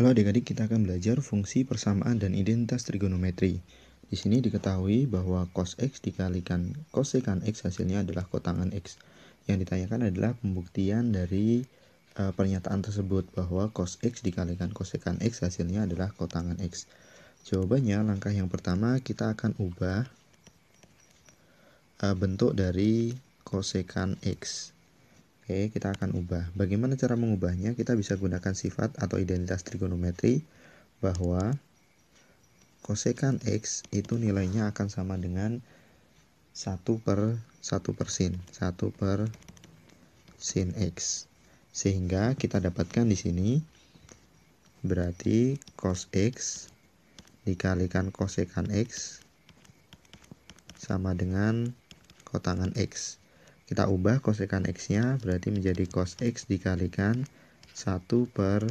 Halo adik-adik, kita akan belajar fungsi persamaan dan identitas trigonometri. Di sini diketahui bahwa cos x dikalikan kosekan x hasilnya adalah kotangan x. Yang ditanyakan adalah pembuktian dari e, pernyataan tersebut bahwa cos x dikalikan kosekan x hasilnya adalah kotangan x. Jawabannya langkah yang pertama kita akan ubah e, bentuk dari kosekan x. Oke, kita akan ubah. Bagaimana cara mengubahnya? Kita bisa gunakan sifat atau identitas trigonometri bahwa kosekan X itu nilainya akan sama dengan 1 per 1 per sin, 1 per sin X. Sehingga kita dapatkan di sini berarti cos X dikalikan kosekan X sama dengan kotangan X. Kita ubah kosekan X-nya berarti menjadi cos X dikalikan 1 per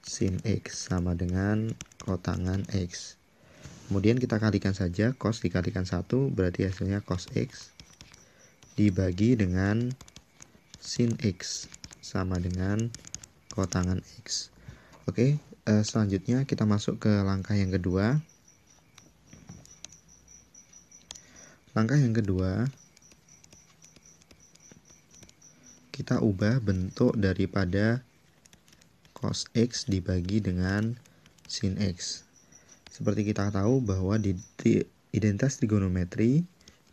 sin X sama dengan kotangan X. Kemudian kita kalikan saja cos dikalikan 1 berarti hasilnya cos X dibagi dengan sin X sama dengan kotangan X. Oke, eh, selanjutnya kita masuk ke langkah yang kedua. Langkah yang kedua, kita ubah bentuk daripada cos x dibagi dengan sin x. Seperti kita tahu bahwa di identitas trigonometri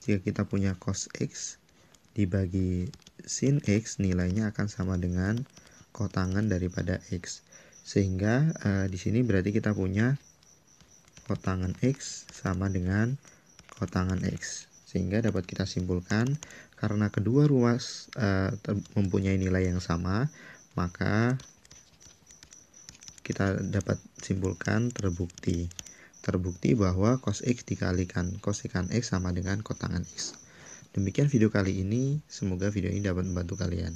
jika kita punya cos x dibagi sin x nilainya akan sama dengan kotangan daripada x. Sehingga eh, di sini berarti kita punya kotangan x sama dengan kotangan x. Sehingga dapat kita simpulkan karena kedua ruas uh, mempunyai nilai yang sama, maka kita dapat simpulkan terbukti terbukti bahwa cos x dikalikan cos kan x sama dengan kotangan x. Demikian video kali ini, semoga video ini dapat membantu kalian.